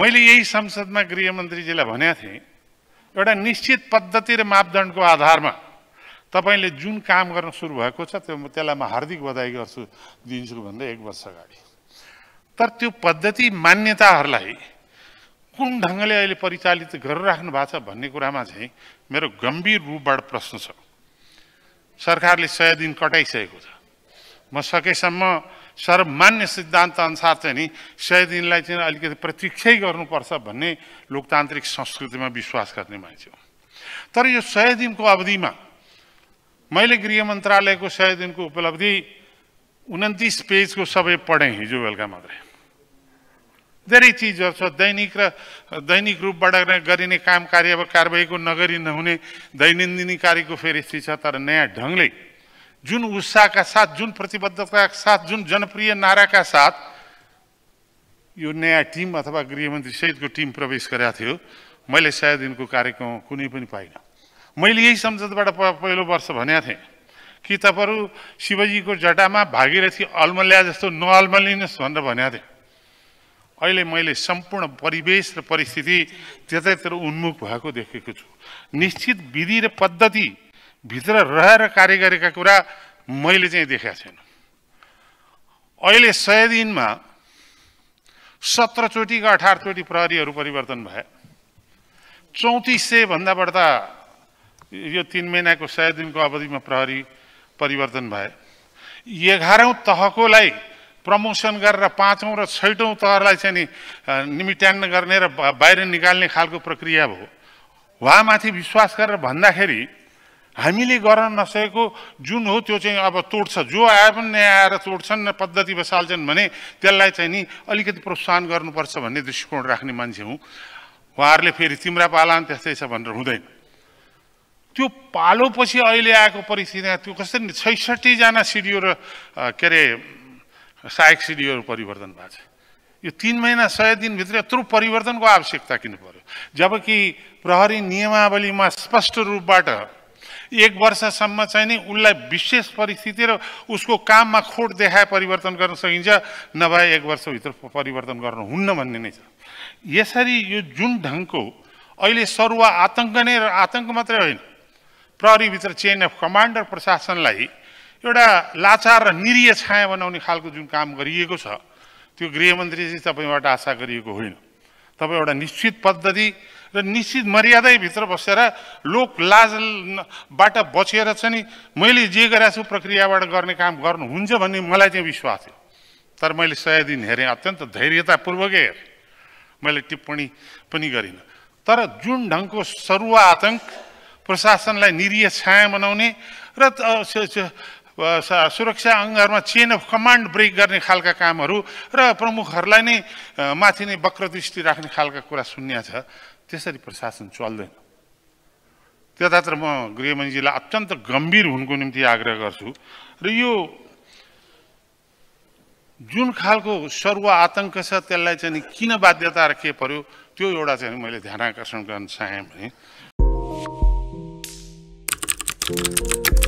मैले यही संसदमा गृहमन्त्रीजीलाई भनेको थिएँ एउटा निश्चित पद्धति र मापदण्डको आधारमा तपाईँले जुन काम गर्न सुरु भएको छ त्यो त्यसलाई म हार्दिक बधाई गर्छु दिन्छु भन्दै एक वर्ष अगाडि तर त्यो पद्धति मान्यताहरूलाई कुन ढङ्गले अहिले परिचालित गरिराख्नु भएको छ भन्ने कुरामा चाहिँ मेरो गम्भीर रूपबाट प्रश्न छ सरकारले सय दिन कटाइसकेको छ म सकेसम्म सर्वमान्य सिद्धान्त अनुसार चाहिँ नि सय दिनलाई चाहिँ अलिकति प्रतीक्षै गर्नुपर्छ भन्ने लोकतान्त्रिक संस्कृतिमा विश्वास गर्ने मान्छे हो तर यो सय दिनको अवधिमा मैले गृह मन्त्रालयको सय दिनको उपलब्धि उन्तिस पेजको सबै पढेँ हिजो बेलुका मात्रै धेरै चिजहरू छ दैनिक र दैनिक रूपबाट गरिने काम कार्य अब कारवाहीको नगरी नहुने दैनन्दिनी कार्यको फेरि छ तर नयाँ ढङ्गले जुन उत्साहका साथ जुन प्रतिबद्धताका साथ जुन जनप्रिय नाराका साथ यो नयाँ टिम अथवा गृहमन्त्री सहितको टिम प्रवेश गरेका थियो मैले सायद दिनको कार्यक्रम कुनै पनि पाइनँ मैले यही संसदबाट पहिलो वर्ष भनेको थिएँ कि तपाईँहरू शिवजीको जटामा भागीरथी अल्मल्या जस्तो नअल्मलिनुहोस् भनेर भनेको थिएँ अहिले मैले सम्पूर्ण परिवेश र परिस्थिति त्यतैतिर उन्मुख भएको देखेको छु निश्चित विधि र पद्धति भित्र रहेर कार्य गरेका कुरा मैले चाहिँ देखाएको छैन अहिले सय दिनमा सत्रचोटि कि अठारचोटि प्रहरीहरू परिवर्तन भए चौतिस सय भन्दा बढ्दा यो तिन महिनाको सय दिनको अवधिमा प्रहरी परिवर्तन भए एघारौँ तहकोलाई प्रमोसन गरेर पाँचौँ र छैटौँ तहलाई चाहिँ नि निमिट्यान्न गर्ने र बाहिर निकाल्ने खालको प्रक्रिया भयो उहाँमाथि विश्वास गरेर भन्दाखेरि हामीले गर्न नसकेको जुन हो त्यो चाहिँ अब तोड्छ जो आए पनि नयाँ आएर तोड्छन् न पद्धति बसाल्छन् भने त्यसलाई चाहिँ नि अलिकति प्रोत्साहन गर्नुपर्छ भन्ने दृष्टिकोण राख्ने मान्छे हुँ उहाँहरूले फेरि तिम्रा पाला पनि त्यस्तै छ भनेर हुँदैन त्यो पालोपछि अहिले आएको परिस्थितिमा त्यो कसरी छैसठीजना सिडिओ र के अरे सहायक सिडिओहरू परिवर्तन भएको छ यो तिन महिना सय दिनभित्र यत्रो परिवर्तनको आवश्यकता किन पऱ्यो जबकि प्रहरी नियमावलीमा स्पष्ट रूपबाट एक वर्षसम्म चाहिँ नि उसलाई विशेष परिस्थिति र उसको काममा खोट देखाए परिवर्तन गर्न सकिन्छ नभए एक वर्षभित्र परिवर्तन गर्नुहुन्न भन्ने नै छ यसरी यो जुन ढङ्गको अहिले सरुवा आतङ्क नै र आतङ्क मात्रै होइन प्रहरीभित्र चेन अफ कमान्ड र प्रशासनलाई एउटा लाचार र निरीय छाया बनाउने खालको जुन काम गरिएको छ त्यो चाहिँ तपाईँबाट आशा गरिएको होइन तपाईँ एउटा निश्चित पद्धति र मर्याद मर्यादैभित्र बसर लोक लाज बाट बचे मैं जे करा प्रक्रिया करने काम कर मैं विश्वास है तर मैं सय दिन हेरे अत्यंत धैर्यतापूर्वक हे मैं टिप्पणी कर तर जो ढंग को सरुआ आतंक प्रशासन निरीय छाया बनाने र सुरक्षा अङ्गहरूमा चेन अफ कमान्ड ब्रेक गर्ने खालका कामहरू र प्रमुखहरूलाई नै माथि नै वक्र दृष्टि राख्ने खालका कुरा सुन्या छ त्यसरी प्रशासन चल्दैन त्यतातिर म गृहमन्त्रीजीलाई अत्यन्त गम्भीर हुनुको निम्ति आग्रह गर्छु र यो जुन खालको सर्व आतङ्क छ त्यसलाई चाहिँ किन बाध्यता र के पर्यो त्यो एउटा चाहिँ मैले ध्यान आकर्षण गर्न चाहेँ भने